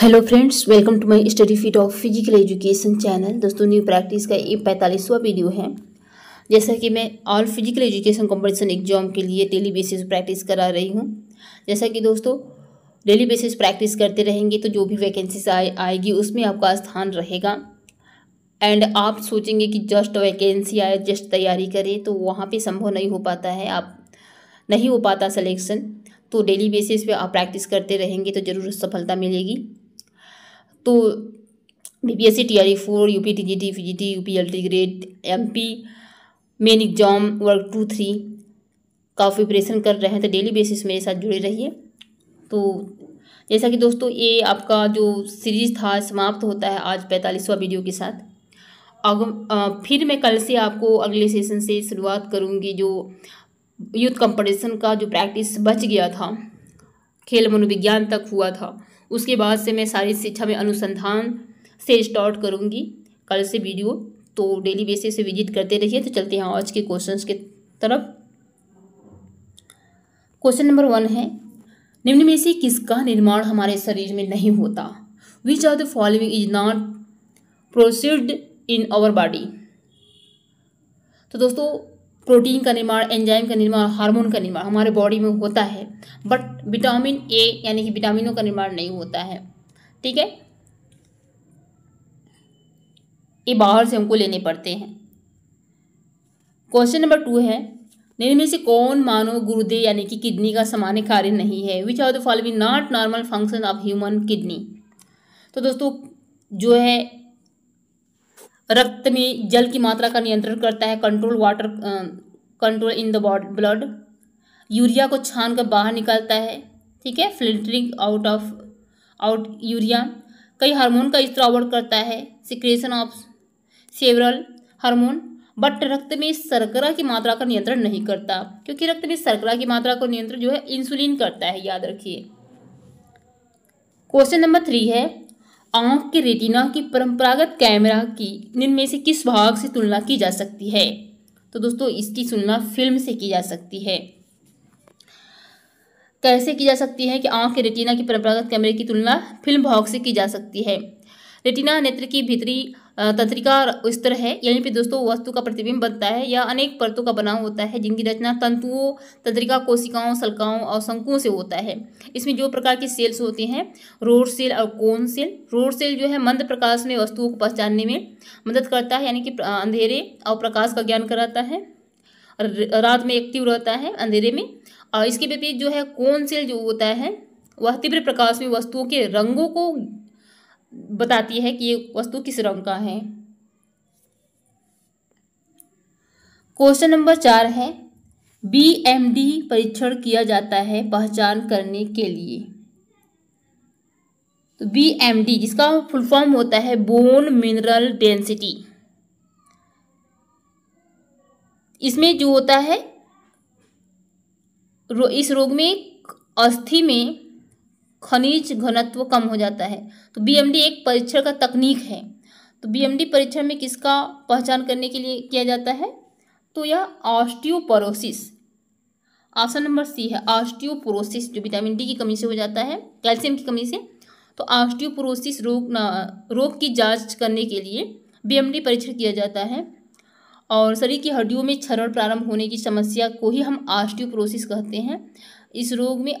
hello friends welcome to my study feet of physical education channel दोस्तों new practice का ये पैंतालीसवा video है जैसा कि मैं all physical education competition exam के लिए डेली बेसिस प्रैक्टिस करा रही हूँ जैसा कि दोस्तों डेली बेसिस प्रैक्टिस करते रहेंगे तो जो भी वैकेंसीज आए आएगी उसमें आपका स्थान रहेगा एंड आप सोचेंगे कि जस्ट वैकेंसी आए जस्ट तैयारी करें तो वहाँ पर संभव नहीं हो पाता है आप नहीं हो पाता सलेक्शन तो डेली बेसिस पे आप प्रैक्टिस करते रहेंगे तो ज़रूर सफलता मिलेगी तो B P S C T R E four U P T G T P G T U P L T grade M P main exam work two three का प्रिपरेशन कर रहे हैं तो डेली बेसिस मेरे साथ जुड़े रहिए तो जैसा कि दोस्तों ये आपका जो सीरीज था समाप्त होता है आज पैंतालीसवा वीडियो के साथ अग फिर मैं कल से आपको अगले सेशन से शुरुआत करूँगी जो यूथ कंपटीशन का जो प्रैक्टिस बच गया था खेल मनोविज्ञान तक हुआ था उसके बाद से मैं सारी शिक्षा में अनुसंधान से स्टार्ट करूँगी कल से वीडियो तो डेली बेसिस से विजिट करते रहिए तो चलते हैं आज के क्वेश्चंस के तरफ क्वेश्चन नंबर वन है निम्न में से किसका निर्माण हमारे शरीर में नहीं होता which are the following is not proceed in our body तो दोस्तों प्रोटीन का निर्माण एंजाइम का निर्माण हार्मोन का निर्माण हमारे बॉडी में होता है बट विटामिन ए यानी कि विटामिनों का निर्माण नहीं होता है ठीक है ये बाहर से हमको लेने पड़ते हैं क्वेश्चन नंबर टू है निम्न से कौन मानव गुर्दे यानी कि किडनी का सामान्य कार्य नहीं है which are the following not normal function of human kidney तो दोस्तों जो है रक्त में जल की मात्रा का नियंत्रण करता है control water control in the blood urea को छान कर बाहर निकालता है ठीक है filtering out of out urea कई हार्मोन का स्त्रावण करता है secretion of several hormone but रक्त में शर्करा की मात्रा का नियंत्रण नहीं करता क्योंकि रक्त में शर्करा की मात्रा का नियंत्रण जो है इंसुलिन करता है याद रखिए क्वेश्चन नंबर थ्री है आंख के रेटिना की परंपरागत कैमरा की निम्न से किस भाग से तुलना की जा सकती है तो दोस्तों इसकी तुलना फिल्म से की जा सकती है कैसे की जा सकती है कि आंख के रेटिना की परंपरागत कैमरे की तुलना फिल्म भाग से की जा सकती है रेटिना नेत्र की भीतरी तंत्रिका स्तर है यहीं पे दोस्तों वस्तु का प्रतिबिंब बनता है या अनेक परतों का बना होता है जिनकी रचना तंतुओं तंत्रिका कोशिकाओं सलकाओं और शंकुओं से होता है इसमें जो प्रकार के सेल्स होते हैं रोड सेल और कोन सेल रोड सेल जो है मंद प्रकाश में वस्तुओं को पहचानने में मदद करता है यानी कि अंधेरे और प्रकाश का ज्ञान कराता है रात में एक्टिव रहता है अंधेरे में और इसके विपरीत जो है कोन सेल जो होता है वह तीव्र प्रकाश में वस्तुओं के रंगों को बताती है कि ये वस्तु किस रंग का है क्वेश्चन नंबर चार है बीएमडी परीक्षण किया जाता है पहचान करने के लिए तो बीएमडी जिसका फुल फॉर्म होता है बोन मिनरल डेंसिटी इसमें जो होता है इस रोग में अस्थि में खनिज घनत्व कम हो जाता है तो बीएमडी एक परीक्षण का तकनीक है तो बीएमडी परीक्षण में किसका पहचान करने के लिए किया जाता है तो यह ऑस्टियोपोरोसिस ऑप्शन नंबर सी है ऑस्टियोपोरोसिस जो विटामिन डी की कमी से हो जाता है कैल्शियम की कमी से तो ऑस्टियोपोरोसिस रोग रोग की जांच करने के लिए बीएमडी परीक्षण किया जाता है और शरीर की हड्डियों में क्षरण प्रारंभ होने की समस्या को ही हम ऑस्टियोपोरोसिस कहते हैं इस रोग में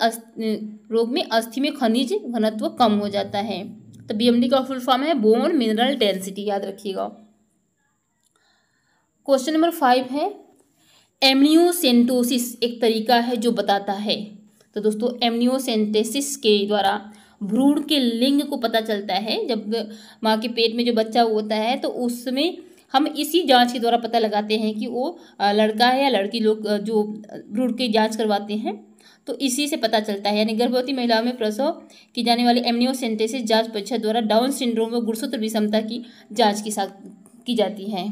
रोग में अस्थि में खनिज घनत्व कम हो जाता है तो बीएमडी का फुल फॉर्म है बोन मिनरल डेंसिटी याद रखिएगा क्वेश्चन नंबर फाइव है एमनियोसेंटोसिस एक तरीका है जो बताता है तो दोस्तों एमनियोसेंटेसिस के द्वारा भ्रूण के लिंग को पता चलता है जब माँ के पेट में जो बच्चा होता है तो उसमें हम इसी जांच के द्वारा पता लगाते हैं कि वो लड़का है या लड़की लोग जो भ्रूण की जांच करवाते हैं तो इसी से पता चलता है यानी गर्भवती महिलाओं में प्रसव की जाने वाली एमनियोसेंटेसिस जांच परीक्षा द्वारा डाउन सिंड्रोम व गुणसूत्र विषमता की जांच की साथ की जाती है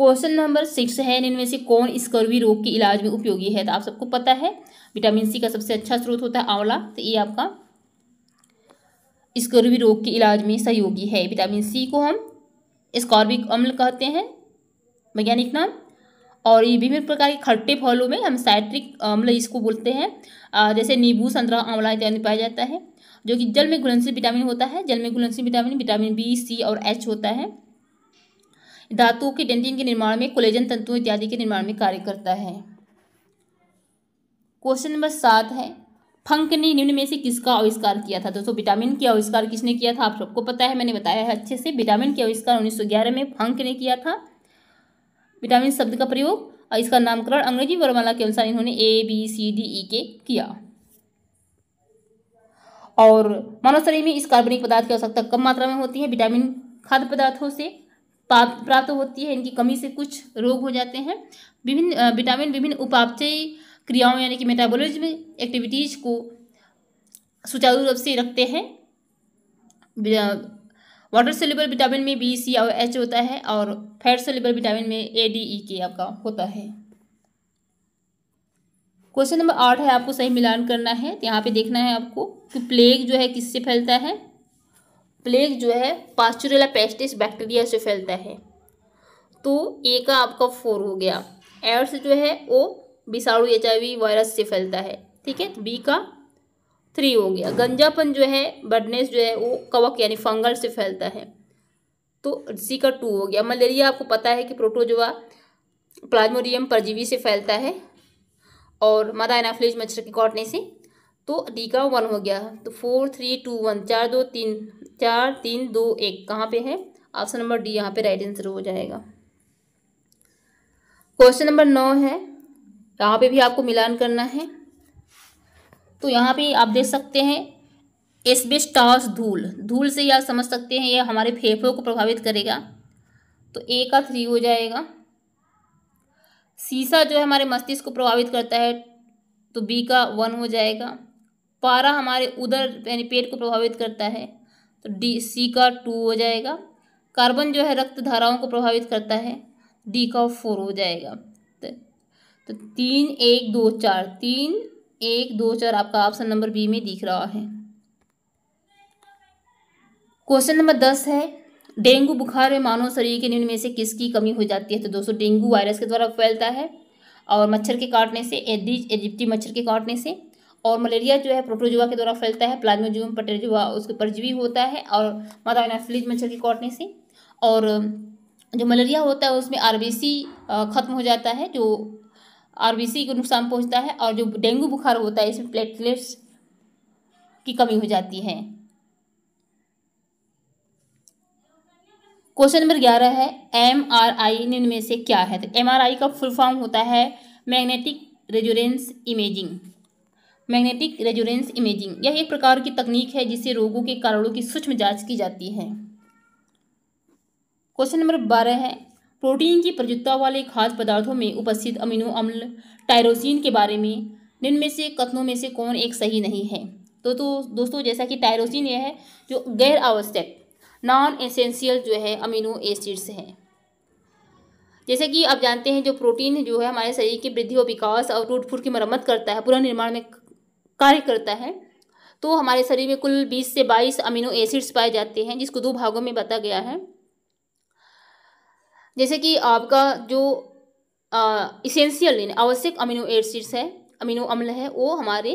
क्वेश्चन नंबर सिक्स है इनमें से कौन स्कर्वी रोग के इलाज में उपयोगी है तो आप सबको पता है विटामिन सी का सबसे अच्छा स्रोत होता है आंवला तो ये आपका स्कर्वी रोग के इलाज में सहयोगी है विटामिन सी को हम स्कॉर्बिक अम्ल कहते हैं वैज्ञानिक नाम और ये विभिन्न प्रकार के खट्टे फलों में हम साइट्रिक मतलब इसको बोलते हैं जैसे नींबू संतरा आंवला इत्यादि पाया जाता है जो कि जल में घुलनशील विटामिन होता है जल में घुलनशील विटामिन विटामिन बी सी और एच होता है धातुओं के डेंटिन के निर्माण में कोलेजन तंतु इत्यादि के निर्माण में कार्य करता है क्वेश्चन नंबर सात है फंक ने निम्न में से किसका आविष्कार किया था दोस्तों विटामिन के आविष्कार किसने किया था आप सबको पता है मैंने बताया है अच्छे से विटामिन के आविष्कार 1911 में फंक ने किया था विटामिन शब्द का प्रयोग और इसका नामकरण अंग्रेजी वर्णमाला के अनुसार इन्होंने A B C D E के किया और मानव शरीर में इस कार्बनिक पदार्थ की आवश्यकता कम मात्रा में होती है विटामिन खाद्य पदार्थों से प्राप्त होती है इनकी कमी से कुछ रोग हो जाते हैं विभिन्न विटामिन विभिन्न उपापचय क्रियाओं यानी कि मेटाबोलिज्म एक्टिविटीज़ को सुचारू रूप से रखते हैं वाटर सोल्यूबल विटामिन में बी सी और एच होता है और फैट सोल्यूबल विटामिन में ए डी ई के आपका होता है क्वेश्चन नंबर आठ है आपको सही मिलान करना है तो यहाँ पे देखना है आपको कि प्लेग जो है किससे फैलता है प्लेग जो है पास्चुरेला पेस्टिस बैक्टीरिया से फैलता है तो ए का आपका फोर हो गया एड्स जो है वो विषाणु एच वायरस से फैलता है ठीक है बी तो का थ्री हो गया गंजापन जो है बर्डनेस जो है वो कवक यानी फंगल से फैलता है तो सी का टू हो गया मलेरिया आपको पता है कि प्रोटोजोआ प्लाज्मोडियम परजीवी से फैलता है और मादा एनाफ्लेज मच्छर के काटने से तो डी का वन हो गया तो फोर थ्री टू वन चार दो तीन चार तीन दो एक कहाँ पे है ऑप्शन नंबर डी यहाँ पे राइट आंसर हो जाएगा क्वेश्चन नंबर नौ है यहाँ पे भी आपको मिलान करना है तो यहाँ पे आप देख सकते हैं एस्बेस्टॉस धूल धूल से यह समझ सकते हैं यह हमारे फेफड़ों को प्रभावित करेगा तो ए का थ्री हो जाएगा सीसा जो है हमारे मस्तिष्क को प्रभावित करता है तो बी का वन हो जाएगा पारा हमारे उधर यानी पेट को प्रभावित करता है तो डी सी का टू हो जाएगा कार्बन जो है रक्त धाराओं को प्रभावित करता है डी का फोर हो जाएगा तो, तो तीन एक दो चार तीन एक दो चार आपका ऑप्शन नंबर बी में दिख रहा है क्वेश्चन नंबर दस है डेंगू बुखार में मानव शरीर के निम्न में से किसकी कमी हो जाती है तो दोस्तों डेंगू वायरस के द्वारा फैलता है और मच्छर के काटने से एडिज एजिप्टी मच्छर के काटने से और मलेरिया जो है प्रोटोजुआ के द्वारा फैलता है प्लाज्मोजुम पटेजुआ उसके परजीवी होता है और मादा फ्लिज मच्छर के काटने से और जो मलेरिया होता है उसमें आरबीसी खत्म हो जाता है जो आरबीसी को नुकसान पहुंचता है और जो डेंगू बुखार होता है इसमें प्लेटलेट्स की कमी हो जाती है क्वेश्चन नंबर ग्यारह है एम आर आई में से क्या है तो एम आर आई का फुल फॉर्म होता है magnetic resonance imaging magnetic resonance imaging यह एक प्रकार की तकनीक है जिससे रोगों के कारणों की सूक्ष्म जांच की जाती है क्वेश्चन नंबर बारह है प्रोटीन की प्रयुक्ता वाले खाद्य पदार्थों में उपस्थित अमीनो अम्ल टायरोसिन के बारे में निम्न से कथनों में से कौन एक सही नहीं है तो तो दोस्तों जैसा कि टायरोसिन यह है जो गैर आवश्यक नॉन एसेंशियल जो है अमीनो एसिड्स हैं जैसे कि आप जानते हैं जो प्रोटीन जो है हमारे शरीर की वृद्धि और विकास और टूट फूट की मरम्मत करता है पुनर्निर्माण में कार्य करता है तो हमारे शरीर में कुल बीस से बाईस अमीनो एसिड्स पाए जाते हैं जिसको दो भागों में बताया गया है जैसे कि आपका जो इसेंशियल आवश्यक अमीनो एसिड्स है अमीनो अम्ल है वो हमारे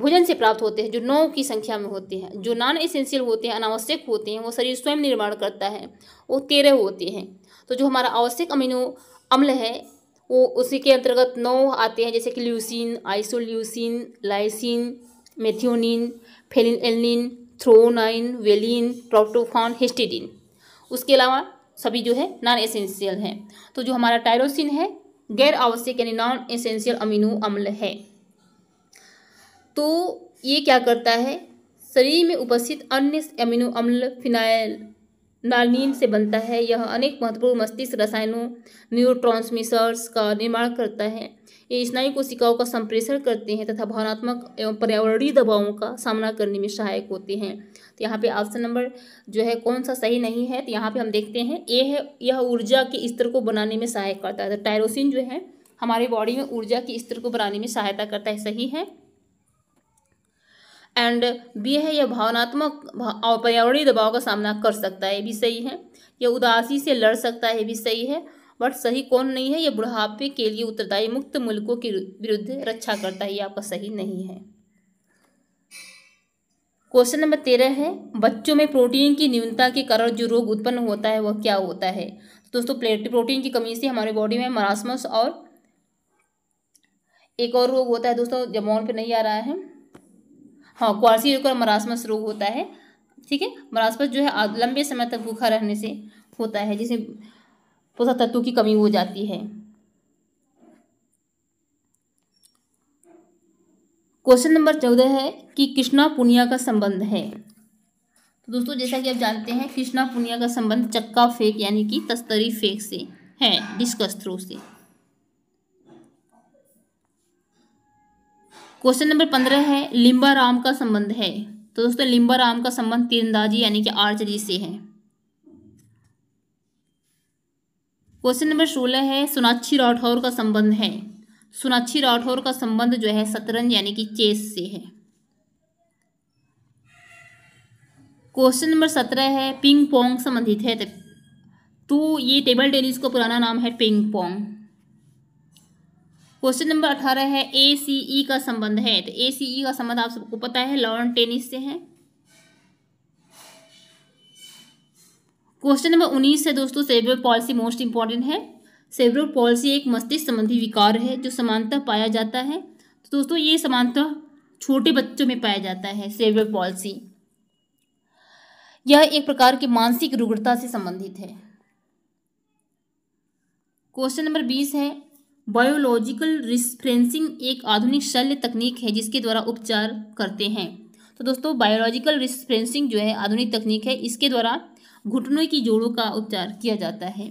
भोजन से प्राप्त होते हैं जो नौ की संख्या में होते हैं जो नॉन इसेंशियल होते हैं अनावश्यक होते हैं वो शरीर स्वयं निर्माण करता है वो तेरह होते हैं तो जो हमारा आवश्यक अमीनो अम्ल है वो उसी के अंतर्गत नौ आते हैं जैसे कि leucine isoleucine lysine methionine phenylalanine threonine valine tryptophan histidine उसके अलावा सभी जो है नॉन एसेंशियल हैं तो जो हमारा टायरोसिन है गैर आवश्यक यानी नॉन एसेंशियल अमीनो अम्ल है तो ये क्या करता है शरीर में उपस्थित अन्य अमीनो अम्ल फिनाइल नालनीन से बनता है यह अनेक महत्वपूर्ण मस्तिष्क रसायनों न्यूरोट्रांसमिशर्स का निर्माण करता है ये स्नायु कोशिकाओं का संप्रेषण करते हैं तथा भावनात्मक एवं पर्यावरणीय दबावों का सामना करने में सहायक होते हैं तो यहाँ पे ऑप्शन नंबर जो है कौन सा सही नहीं है तो यहाँ पे हम देखते हैं ए है यह ऊर्जा के स्तर को बनाने में सहायक करता है तो टायरोसिन जो है हमारी बॉडी में ऊर्जा के स्तर को बनाने में सहायता करता है सही है एंड बी है यह भावनात्मक भा, पर्यावरणीय दबाव का सामना कर सकता है ये भी सही है यह उदासी से लड़ सकता है भी सही है बट सही कौन नहीं है यह बुढ़ापे के लिए उत्तरदायी मुक्त मुल्कों के विरुद्ध रक्षा करता है ये आपका सही नहीं है क्वेश्चन नंबर तेरह है बच्चों में प्रोटीन की न्यूनता के कारण जो रोग उत्पन्न होता है वह क्या होता है तो दोस्तों प्लेट प्रोटीन की कमी से हमारे बॉडी में मरासमस और एक और रोग होता है दोस्तों जमौन पे नहीं आ रहा है हाँ क्वारसी रोग और मरासमस रोग होता है ठीक है मरासमस जो है लंबे समय तक भूखा रहने से होता है जिसमें पोषक तत्व की कमी हो जाती है क्वेश्चन नंबर चौदह है कि कृष्णा पुनिया का संबंध है तो दोस्तों जैसा कि आप जानते हैं कृष्णा पुनिया का संबंध चक्का फेक यानी कि तस्तरी फेक से है डिस्कस थ्रू से क्वेश्चन नंबर पंद्रह है लिम्बा राम का संबंध है तो दोस्तों लिम्बा राम का संबंध तीरंदाजी यानी कि आर्चरी से है क्वेश्चन नंबर सोलह है सोनाक्षी राठौर का संबंध है सुनाक्षी राठौर का संबंध जो है शतरंज यानी कि चेस से है क्वेश्चन नंबर सत्रह है पिंग पोंग संबंधित है तो ये टेबल टेनिस का पुराना नाम है पिंग पोंग क्वेश्चन नंबर अठारह है ए सी ई का संबंध है तो ए सी ई का संबंध आप सबको पता है लॉन टेनिस से है क्वेश्चन नंबर उन्नीस है दोस्तों सेबल पॉलिसी मोस्ट इंपॉर्टेंट है पॉलिसी एक मस्तिष्क संबंधी विकार है जो समानता पाया जाता है तो दोस्तों ये समानता छोटे बच्चों में पाया जाता है पॉलिसी यह एक प्रकार की मानसिक रुग्णता से संबंधित है क्वेश्चन नंबर बीस है बायोलॉजिकल रिस्फ्रेंसिंग एक आधुनिक शल्य तकनीक है जिसके द्वारा उपचार करते हैं तो दोस्तों बायोलॉजिकल रिस्फ्रेंसिंग जो है आधुनिक तकनीक है इसके द्वारा घुटनों की जोड़ों का उपचार किया जाता है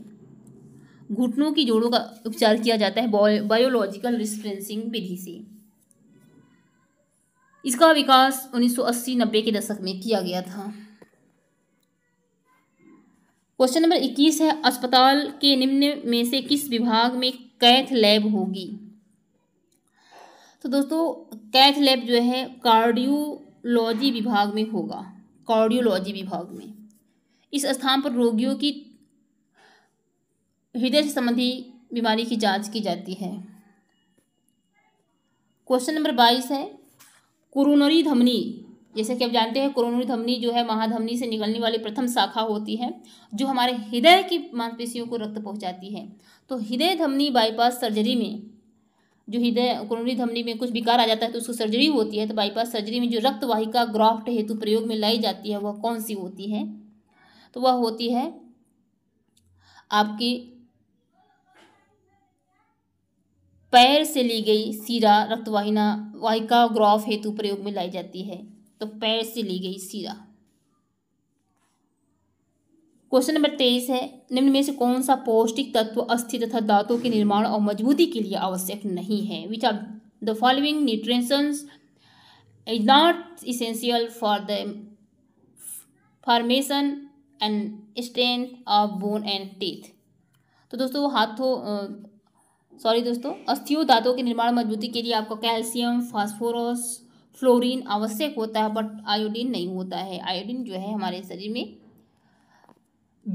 घुटनों की जोड़ों का उपचार किया जाता है बायोलॉजिकल रिस्प्रेंसिंग विधि से इसका विकास 1980-90 के दशक में किया गया था क्वेश्चन नंबर 21 है अस्पताल के निम्न में से किस विभाग में कैथ लैब होगी तो दोस्तों कैथ लैब जो है कार्डियोलॉजी विभाग में होगा कार्डियोलॉजी विभाग में इस स्थान पर रोगियों की हृदय से संबंधी बीमारी की जांच की जाती है क्वेश्चन नंबर बाईस है कुरुनरी धमनी जैसे कि आप जानते हैं कोरोनरी धमनी जो है महाधमनी से निकलने वाली प्रथम शाखा होती है जो हमारे हृदय की मांसपेशियों को रक्त पहुंचाती है तो हृदय धमनी बाईपास सर्जरी में जो हृदय कोरोनरी धमनी में कुछ विकार आ जाता है तो उसको सर्जरी होती है तो बाईपास सर्जरी में जो रक्त वाहिका ग्राफ्ट हेतु प्रयोग में लाई जाती है वह कौन सी होती है तो वह होती है आपकी पैर से ली गई सीरा रक्तवाहिना वाहिका ग्रॉफ हेतु प्रयोग में लाई जाती है तो पैर से ली गई सीरा क्वेश्चन नंबर तेईस है निम्न में से कौन सा पौष्टिक तत्व अस्थि तथा दांतों के निर्माण और मजबूती के लिए आवश्यक नहीं है which are the following nutritions is not essential for the formation and strength of bone and teeth तो दोस्तों हाथों सॉरी दोस्तों अस्थियों दांतों के निर्माण मजबूती के लिए आपको कैल्शियम फास्फोरस फ्लोरीन आवश्यक होता है बट आयोडीन नहीं होता है आयोडीन जो है हमारे शरीर में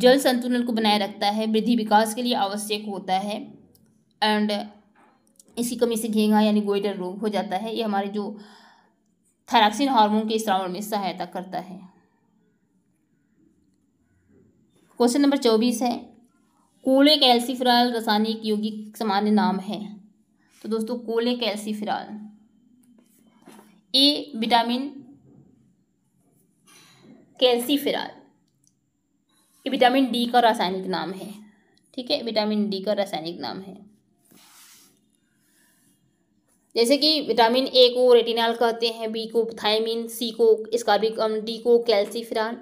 जल संतुलन को बनाए रखता है वृद्धि विकास के लिए आवश्यक होता है एंड इसकी कमी से घेंगा यानी गोइटर रोग हो जाता है ये हमारे जो थैराक्सिन हार्मोन के श्रावण में सहायता करता है क्वेश्चन नंबर चौबीस है कोले फिराल रासायनिक यौगिक सामान्य नाम है तो दोस्तों कोले फिराल ए विटामिन कैल्सीफिराल ये विटामिन डी का रासायनिक नाम है ठीक है विटामिन डी का रासायनिक नाम है जैसे कि विटामिन ए को रेटिनॉल कहते हैं बी को थायमिन सी को स्कॉर्बिक अम्ल डी को फिराल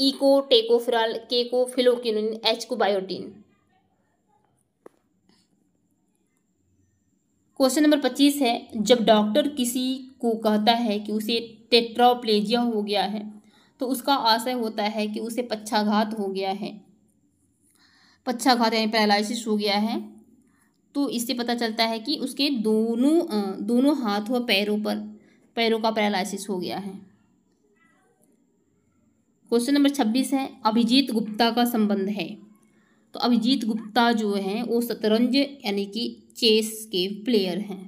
ई को टेकोफिराल के को फिलोकिन एच को बायोटिन क्वेश्चन नंबर पच्चीस है जब डॉक्टर किसी को कहता है कि उसे टेट्रोप्लेजिया हो गया है तो उसका आशय होता है कि उसे पक्षाघात हो गया है पक्षाघात यानी पैरालिसिस हो गया है तो इससे पता चलता है कि उसके दोनों दोनों हाथ व पैरों पर पैरों का पैरालिसिस हो गया है क्वेश्चन नंबर छब्बीस है अभिजीत गुप्ता का संबंध है तो अभिजीत गुप्ता जो है वो शतरंज यानी कि चेस के प्लेयर हैं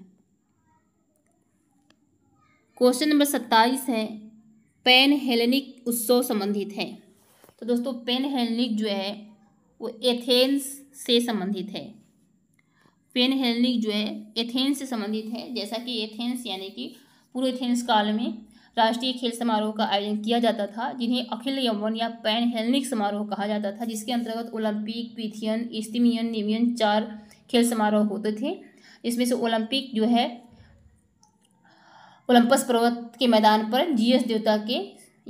क्वेश्चन नंबर सत्ताईस है पेन हेलेनिक उत्सव संबंधित है तो दोस्तों पेन हेलेनिक जो है वो एथेंस से संबंधित है पेन हेलेनिक जो है एथेंस से संबंधित है जैसा कि एथेंस यानी कि पूरे एथेंस काल में राष्ट्रीय खेल समारोह का आयोजन किया जाता था जिन्हें अखिल यमन या पैन हेलनिक समारोह कहा जाता था जिसके अंतर्गत ओलंपिक पिथियन इस्तीमियन निमियन चार खेल समारोह होते थे जिसमें से ओलंपिक जो है ओलंपस पर्वत के मैदान पर जीएस देवता के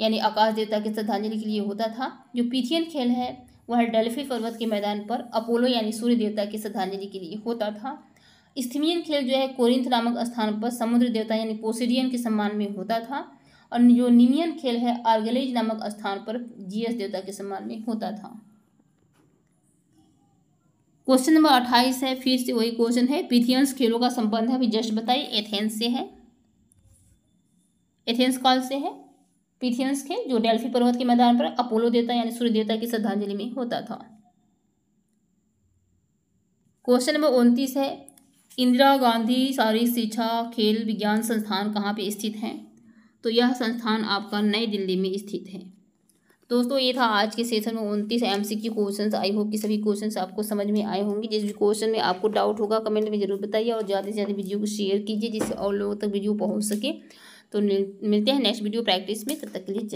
यानी आकाश देवता के श्रद्धांजलि के लिए होता था जो पीथियन खेल है वह डेल्फी पर्वत के मैदान पर अपोलो यानी सूर्य देवता के श्रद्धांजलि के लिए होता था स्थमियन खेल जो है कोरिंथ नामक स्थान पर समुद्र देवता यानी पोसिडियन के सम्मान में होता था और जो निमियन खेल है आर्गलेज नामक स्थान पर जीएस देवता के सम्मान में होता था क्वेश्चन नंबर अट्ठाईस है फिर से वही क्वेश्चन है पिथियंस खेलों का संबंध है अभी जस्ट बताइए एथेंस से है एथेंस काल से है पिथियंस खेल जो डेल्फी पर्वत के मैदान पर अपोलो देवता यानी सूर्य देवता की श्रद्धांजलि में होता था क्वेश्चन नंबर उनतीस है इंदिरा गांधी शारीरिक शिक्षा खेल विज्ञान संस्थान कहाँ पे स्थित है तो यह संस्थान आपका नई दिल्ली में स्थित है दोस्तों ये था आज के सेशन में उनतीस एम सी की क्वेश्चन आई होप कि सभी क्वेश्चन आपको समझ में आए होंगे जिस क्वेश्चन में आपको डाउट होगा कमेंट में जरूर बताइए और ज़्यादा से ज़्यादा वीडियो को शेयर कीजिए जिससे और लोगों तक वीडियो पहुँच सके तो मिलते हैं नेक्स्ट वीडियो प्रैक्टिस में तब तक के लिए जय